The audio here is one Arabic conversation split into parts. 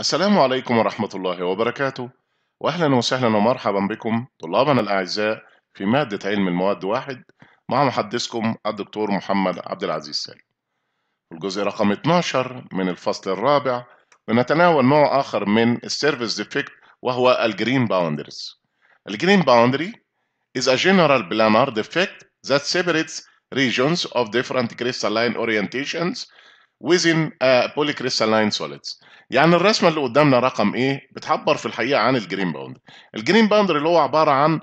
السلام عليكم ورحمة الله وبركاته وأهلا وسهلا ومرحبا بكم طلابنا الأعزاء في مادة علم المواد واحد مع محدثكم الدكتور محمد عبد العزيز سالم الجزء رقم 12 من الفصل الرابع ونتناول نوع آخر من السيرفيس ديفكت وهو الجرين باوندريز الجرين باوندري is a general planar defect that separates regions of different crystalline orientations within a uh, polycrystalline solids يعني الرسمه اللي قدامنا رقم ايه بتعبر في الحقيقه عن الجرين باوند الجرين باوند اللي هو عباره عن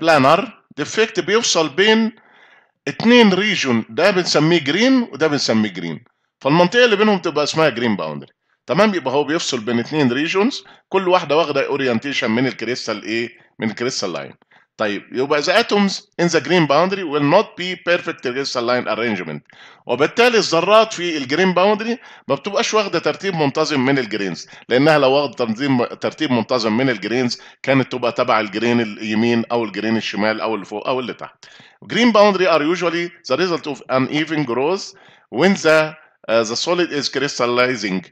بلانر آه، ديفكت بيفصل بين اتنين ريجون ده بنسميه جرين وده بنسميه جرين فالمنطقه اللي بينهم تبقى اسمها جرين باوندري تمام يبقى هو بيفصل بين اتنين ريجونز كل واحده واخده اورينتيشن من الكريستال ايه من الكريستال لاين طيب يبقى the atoms in the green boundary will not be perfect against line arrangement وبالتالي الذرات في الجرين باوندري ما بتبقاش واخده ترتيب منتظم من الجرينز لانها لو واخده تنظيم ترتيب منتظم من الجرينز كانت تبقى تبع الجرين اليمين او الجرين الشمال او اللي فوق او اللي تحت green boundary are usually the result of uneven growth when the uh, the solid is crystallizing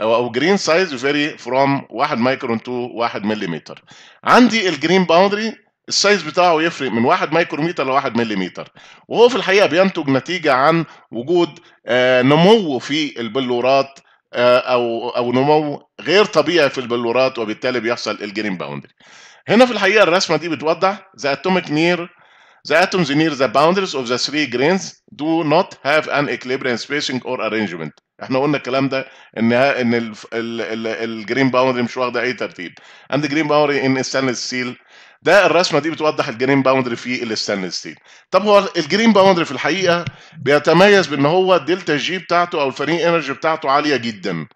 او جرين سايز فيري فروم 1 مايكرون تو 1 مليمتر عندي الجرين باوندري السايز بتاعه يفرق من 1 ميكرومتر ل 1 مليمتر وهو في الحقيقه بينتج نتيجه عن وجود آه، نمو في البلورات آه، او او نمو غير طبيعي في البلورات وبالتالي بيحصل الجرين باوندري هنا في الحقيقه الرسمه دي بتوضح ذا اتوميك نير The atoms near the boundaries of the three grains do not have an equilibrium spacing or arrangement احنا قلنا الكلام ده ان ان الجرين باوندري مش واخده اي ترتيب عند جرين باوندري ان ستانلس ستيل ده الرسمه دي بتوضح الجرين باوندري في الستانلس ستيل طب هو الجرين باوندري في الحقيقه بيتميز بان هو الدلتا جي بتاعته او الفري انرجي بتاعته عاليه جدا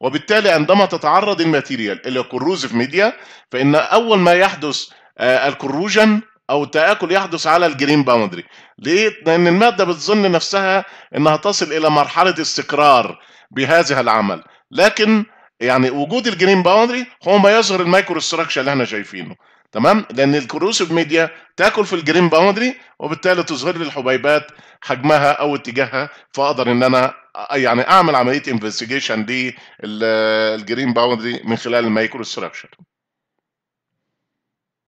وبالتالي عندما تتعرض الماتيريال الى كروزف ميديا فان اول ما يحدث آه، الكروجن او التاكل يحدث على الجرين باوندري ليه لان الماده بتظن نفسها انها تصل الى مرحله استقرار بهذا العمل لكن يعني وجود الجرين باوندري هو ما يظهر المايكرو اللي احنا شايفينه تمام لان الكروسيف ميديا تاكل في الجرين باوندري وبالتالي تظهر لي الحبيبات حجمها او اتجاهها فاقدر ان انا يعني اعمل عمليه انفستيجيشن للجرين باوندري من خلال المايكرو